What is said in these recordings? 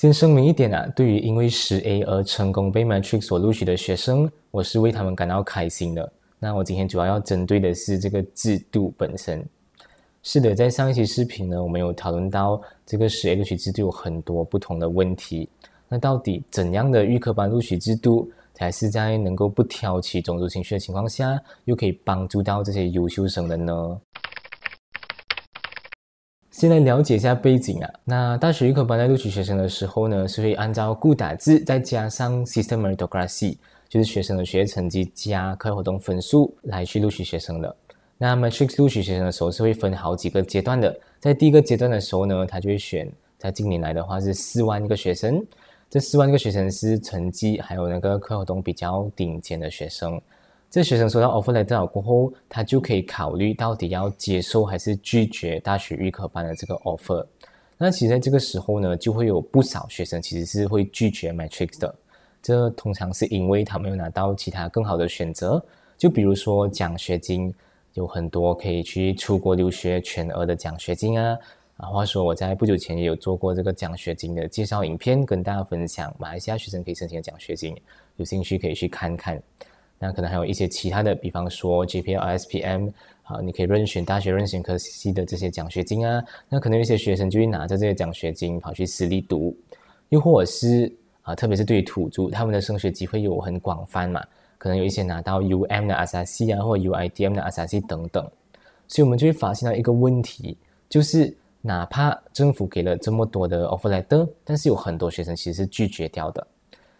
先声明一点啊，对于因为十 A 而成功被 Matrix 所录取的学生，我是为他们感到开心的。那我今天主要要针对的是这个制度本身。是的，在上一期视频呢，我们有讨论到这个十 A 取制度有很多不同的问题。那到底怎样的预科班录取制度，才是在能够不挑起种族情绪的情况下，又可以帮助到这些优秀生的呢？先来了解一下背景啊。那大学预科班在录取学生的时候呢，是会按照固打字再加上 system meritocracy，就是学生的学业成绩加课外活动分数来去录取学生的。那 matrix 录取学生的时候是会分好几个阶段的，在第一个阶段的时候呢，他就会选在近年来的话是四万一个学生，这四万一个学生是成绩还有那个课外活动比较顶尖的学生。这学生收到 offer letter 过后，他就可以考虑到底要接受还是拒绝大学预科班的这个 offer。那其实在这个时候呢，就会有不少学生其实是会拒绝 matrix 的。这通常是因为他没有拿到其他更好的选择，就比如说奖学金，有很多可以去出国留学全额的奖学金啊。啊，话说我在不久前也有做过这个奖学金的介绍影片，跟大家分享马来西亚学生可以申请的奖学金，有兴趣可以去看看。那可能还有一些其他的，比方说 G P L S P M 啊，你可以任选大学任选科系的这些奖学金啊。那可能有一些学生就会拿着这些奖学金跑去私立读，又或者是啊，特别是对于土著，他们的升学机会又很广泛嘛，可能有一些拿到 U M 的 S S C 啊，或者 U I T M 的 S S C 等等。所以我们就会发现到一个问题，就是哪怕政府给了这么多的 offer letter，但是有很多学生其实是拒绝掉的。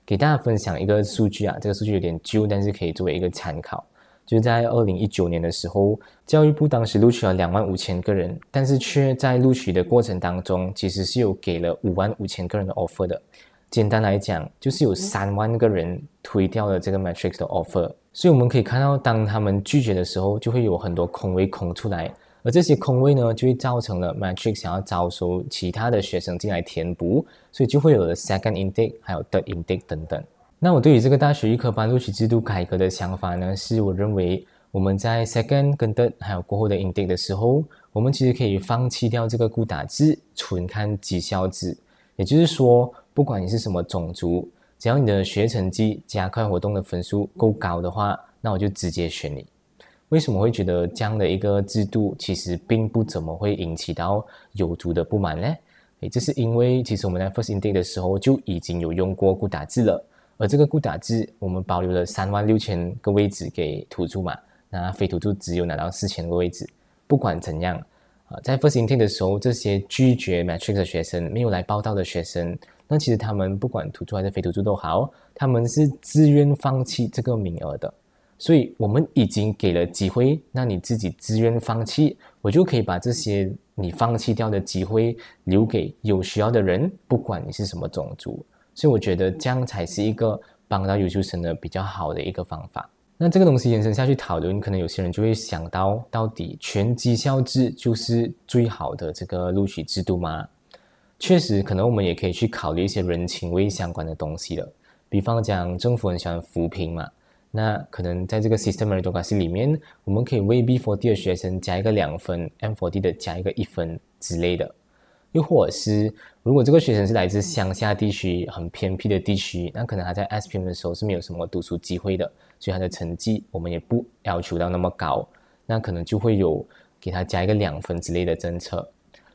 给大家分享一个数据啊，这个数据有点旧，但是可以作为一个参考。就是在二零一九年的时候，教育部当时录取了两万五千个人，但是却在录取的过程当中，其实是有给了五万五千个人的 offer 的。简单来讲，就是有三万个人推掉了这个 matrix 的 offer。所以我们可以看到，当他们拒绝的时候，就会有很多空位空出来。而这些空位呢，就会造成了 Matrix 想要招收其他的学生进来填补，所以就会有了 second intake 还有 third intake 等等。那我对于这个大学预科班录取制度改革的想法呢，是我认为我们在 second、跟 third 还有过后的 intake 的时候，我们其实可以放弃掉这个固打字，纯看绩效制。也就是说，不管你是什么种族，只要你的学成绩加快活动的分数够高的话，那我就直接选你。为什么会觉得这样的一个制度其实并不怎么会引起到有族的不满呢？诶，这是因为其实我们在 first intake 的时候就已经有用过固打字了，而这个固打字我们保留了三万六千个位置给土著嘛，那非土著只有拿到四千个位置。不管怎样，啊，在 first intake 的时候，这些拒绝 matrix 的学生没有来报道的学生，那其实他们不管土著还是非土著都好，他们是自愿放弃这个名额的。所以我们已经给了机会，那你自己自愿放弃，我就可以把这些你放弃掉的机会留给有需要的人，不管你是什么种族。所以我觉得这样才是一个帮到优秀生的比较好的一个方法。那这个东西延伸下去讨论，可能有些人就会想到，到底全绩效制就是最好的这个录取制度吗？确实，可能我们也可以去考虑一些人情味相关的东西了，比方讲政府很喜欢扶贫嘛。那可能在这个 system m e r i t o c a c y 里面，我们可以为 B4D 的学生加一个两分，M4D 的加一个一分之类的；又或者是，如果这个学生是来自乡下地区、很偏僻的地区，那可能他在 SPM 的时候是没有什么读书机会的，所以他的成绩我们也不要求到那么高，那可能就会有给他加一个两分之类的政策。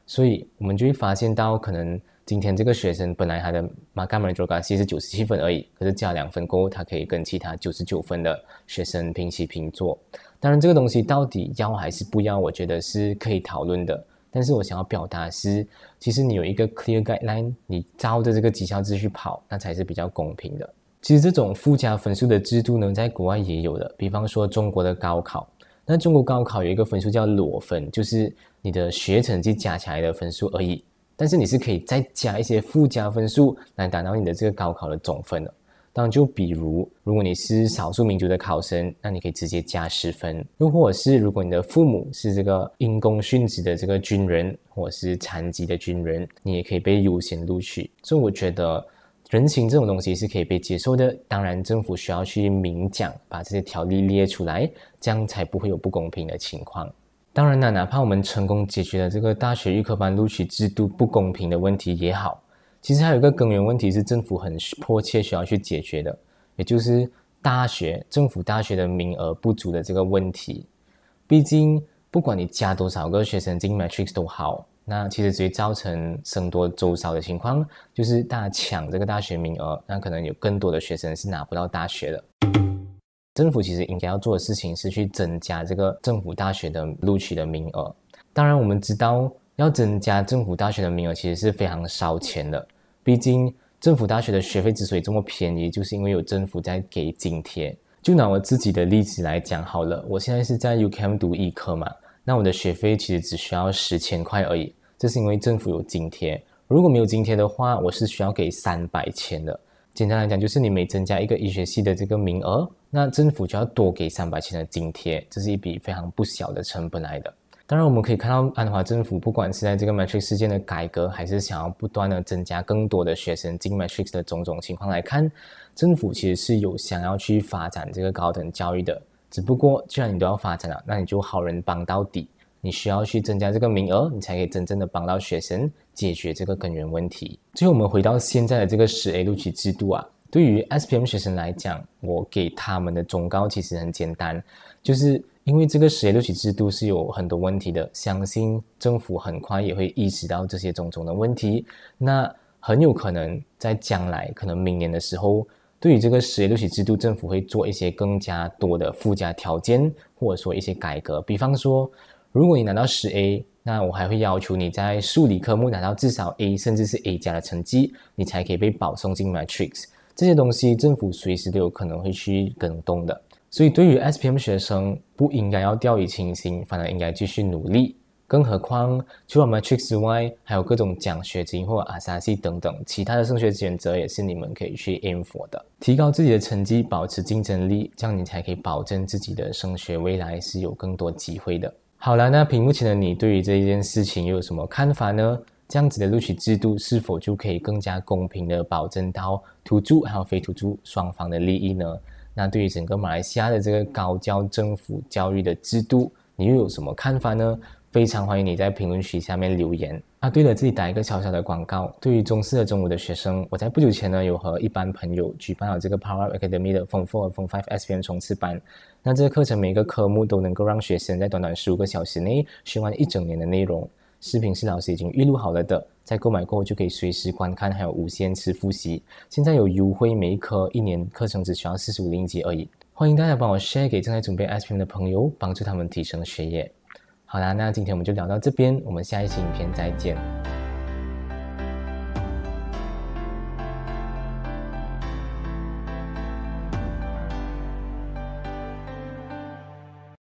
所以我们就会发现到可能。今天这个学生本来他的马加梅罗加西是九十七分而已，可是加两分过后，他可以跟其他九十九分的学生平起平坐。当然，这个东西到底要还是不要，我觉得是可以讨论的。但是我想要表达是，其实你有一个 clear guideline，你照着这个绩效秩序跑，那才是比较公平的。其实这种附加分数的制度，呢，在国外也有的，比方说中国的高考。那中国高考有一个分数叫裸分，就是你的学成绩加起来的分数而已。但是你是可以再加一些附加分数来达到你的这个高考的总分的。当然，就比如如果你是少数民族的考生，那你可以直接加十分；又或者是如果你的父母是这个因公殉职的这个军人，或是残疾的军人，你也可以被优先录取。所以我觉得人情这种东西是可以被接受的。当然，政府需要去明讲，把这些条例列出来，这样才不会有不公平的情况。当然啦，哪怕我们成功解决了这个大学预科班录取制度不公平的问题也好，其实还有一个根源问题是政府很迫切需要去解决的，也就是大学政府大学的名额不足的这个问题。毕竟，不管你加多少个学生进 matrix 都好，那其实直接造成僧多粥少的情况，就是大家抢这个大学名额，那可能有更多的学生是拿不到大学的。政府其实应该要做的事情是去增加这个政府大学的录取的名额。当然，我们知道要增加政府大学的名额，其实是非常烧钱的。毕竟，政府大学的学费之所以这么便宜，就是因为有政府在给津贴。就拿我自己的例子来讲好了，我现在是在 u c m 读医科嘛，那我的学费其实只需要十千块而已，这是因为政府有津贴。如果没有津贴的话，我是需要给三百千的。简单来讲，就是你每增加一个医学系的这个名额。那政府就要多给三百千的津贴，这是一笔非常不小的成本来的。当然，我们可以看到，安华政府不管是在这个 matrix 事件的改革，还是想要不断的增加更多的学生进 matrix 的种种情况来看，政府其实是有想要去发展这个高等教育的。只不过，既然你都要发展了，那你就好人帮到底。你需要去增加这个名额，你才可以真正的帮到学生解决这个根源问题。最后，我们回到现在的这个十 A 录取制度啊。对于 SPM 学生来讲，我给他们的忠告其实很简单，就是因为这个十 A 录取制度是有很多问题的，相信政府很快也会意识到这些种种的问题。那很有可能在将来，可能明年的时候，对于这个十 A 录取制度，政府会做一些更加多的附加条件，或者说一些改革。比方说，如果你拿到十 A，那我还会要求你在数理科目拿到至少 A 甚至是 A 加的成绩，你才可以被保送进 Matrix。这些东西政府随时都有可能会去跟动的，所以对于 SPM 学生不应该要掉以轻心，反而应该继续努力。更何况除了 m a t r i x 之外，还有各种奖学金或阿三 s 等等其他的升学选择也是你们可以去 aim for 的，提高自己的成绩，保持竞争力，这样你才可以保证自己的升学未来是有更多机会的。好了，那屏幕前的你对于这一件事情又有什么看法呢？这样子的录取制度是否就可以更加公平的保证到土著还有非土著双方的利益呢？那对于整个马来西亚的这个高教政府教育的制度，你又有什么看法呢？非常欢迎你在评论区下面留言。啊，对了，这里打一个小小的广告：对于中四和中五的学生，我在不久前呢有和一班朋友举办了这个 Power Academy 的 Form Four Form Five SPM 冲刺班。那这个课程每个科目都能够让学生在短短十五个小时内学完一整年的内容。视频是老师已经预录好了的，在购买过后就可以随时观看，还有无限次复习。现在有优惠，每一科一年课程只需要四十五零级而已。欢迎大家帮我 share 给正在准备 SPM 的朋友，帮助他们提升学业。好啦，那今天我们就聊到这边，我们下一期影片再见。